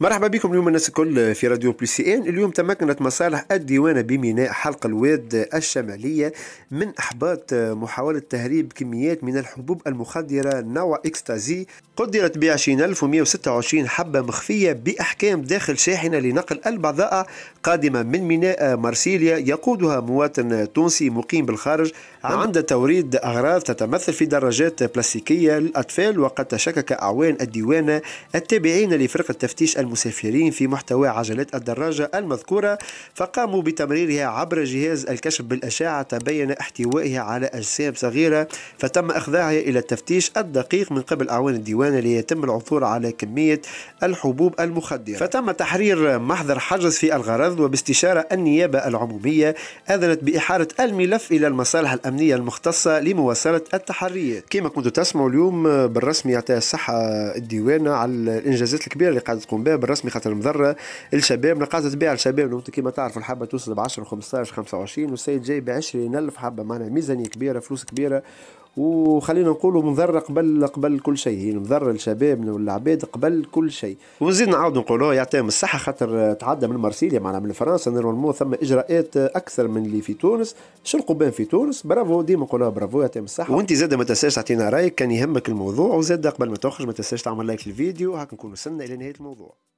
مرحبا بكم اليوم الناس الكل في راديو سي ان اليوم تمكنت مصالح الديوانه بميناء حلق الواد الشماليه من احباط محاوله تهريب كميات من الحبوب المخدره نوع اكستازي قدرت ب 20126 حبه مخفيه باحكام داخل شاحنه لنقل البضائع قادمه من ميناء مارسيليا يقودها مواطن تونسي مقيم بالخارج عند توريد اغراض تتمثل في دراجات بلاستيكيه للاطفال وقد تشكك اعوان الديوانه التابعين لفرقه تفتيش المسافرين في محتوى عجلات الدراجة المذكورة فقاموا بتمريرها عبر جهاز الكشف بالأشعة تبين احتوائها على أجسام صغيرة فتم أخذها إلى التفتيش الدقيق من قبل أعوان الديوان ليتم العثور على كمية الحبوب المخدرة فتم تحرير محضر حجز في الغرض وباستشارة النيابة العمومية أذنت بإحالة الملف إلى المصالح الأمنية المختصة لمواصلة التحريات كما كنتوا تسمعوا اليوم بالرسمي يعطيها الصحة الديوان على الإنجازات الكبيرة اللي قاعدة تقوم بها الشباب الرسمي خاطر المضرة الشباب نقاطة تبيع الشباب كيما تعرف الحبة توصل ب 10 15 25 والسيد جاي ب 20000 حبة معناها ميزانية كبيرة فلوس كبيرة وخلينا نقولوا منظر قبل قبل كل شيء يعني منظر الشباب والعباد قبل كل شيء ونزيد نعاود نقولوا يعطيهم الصحه خاطر تعدى من مارسيليا معناها من فرنسا نورمالمون ثم اجراءات اكثر من اللي في تونس شرقوا بين في تونس برافو ديما نقولوا برافو يعطيهم الصحه وانت زاد ما تنساش تعطينا رايك كان يهمك الموضوع وزاد قبل ما تخرج ما تنساش تعمل لايك للفيديو هاك نكون وصلنا الى نهايه الموضوع